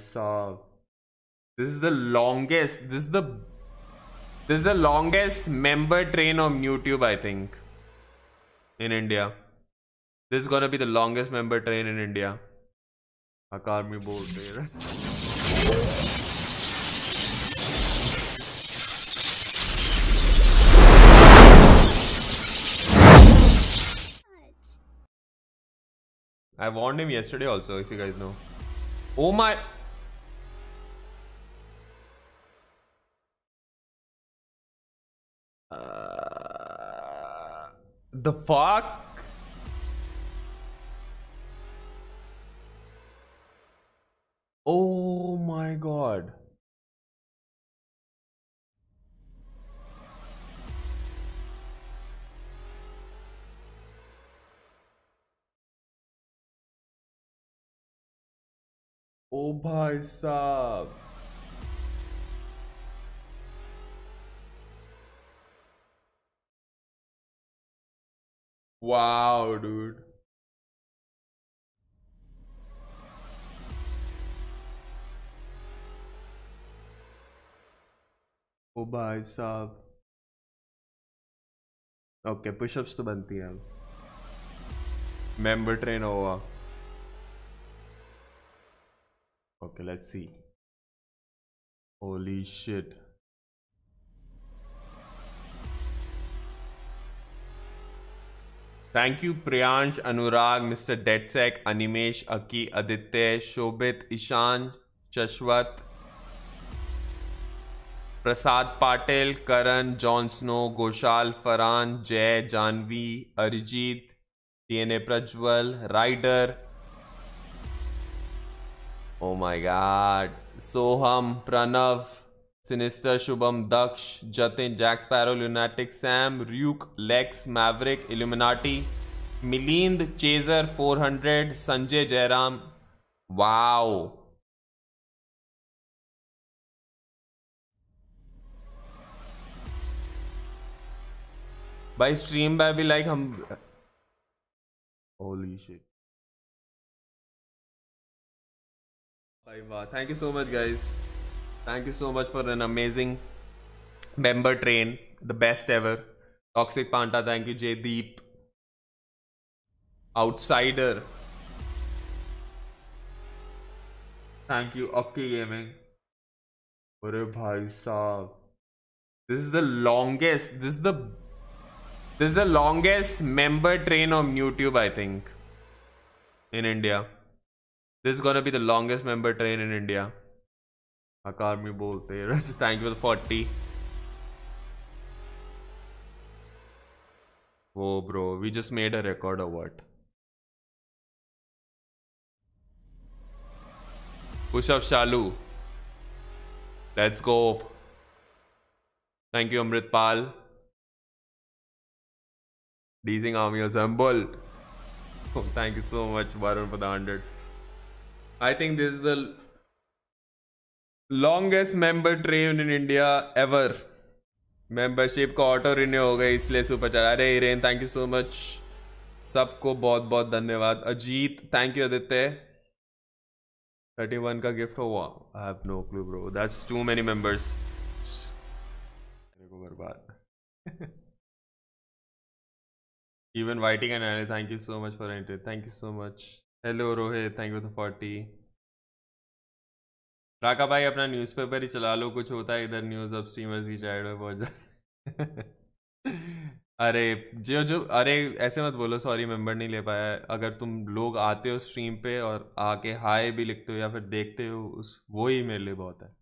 saw This is the longest. This is the this is the longest member train on YouTube, I think. In India. This is gonna be the longest member train in India. Academy board eh, I warned him yesterday also, if you guys know. All my... the fuck? Oh my god. ओ भाई साहब wow dude ओ भाई साहब okay pushups तो बनती हैं अब member train होगा Okay, let's see. Holy shit. Thank you Priyansh Anurag mister डेटसेक अनिमेश अकी आदित्य शोभित ईशान शश्वत प्रसाद पाटिल करण जॉन स्नो गोशाल Farhan Jay Janhvi Arijit DNA Prajwal rider oh my god Soham Pranav sinister Shubham Daksh Jatin Jax पैरो lunatic Sam Ryuk Lex Maverick Illuminati Milind chaser 400 Sanjay Jairam wow भाई स्ट्रीम by भी लाइक हम holy shit Thank you so much, guys. Thank you so much for an amazing member train. The best ever. Toxic Panta, thank you, Jaydeep. Outsider. Thank you, okay Gaming. अरे भाई this is the longest this is the this is the longest member train on youtube i think in india this is gonna be the longest member train in India. Akarmi bolte. Thank you for the 40. Oh, bro. We just made a record of what? Push up Shalu. Let's go. Thank you, Amritpal. Deezing Army assemble. Oh, thank you so much, Varun, for the 100. I think this is the longest member train in India ever membership का auto renew हो गई इसलिए super chat अरे Hiren thank you so much सबको बहुत बहुत धन्यवाद Ajit thank you Aditya thirty one का गिफ्ट हुआ I have no clue bro that's too many members even waiting and thank you so much for entry thank you so much hello Rohit thank you for forty राका भाई अपना newspaper ही चला लो कुछ होता है इधर न्यूज़ अब स्ट्रीमर्स की चैट में बहुत ज़्यादा अरे जो जो अरे ऐसे मत बोलो सॉरी मेंबर नहीं ले पाया अगर तुम लोग आते हो स्ट्रीम पे और आके हाय भी लिखते हो या फिर देखते हो उस वो ही मेरे लिए बहुत है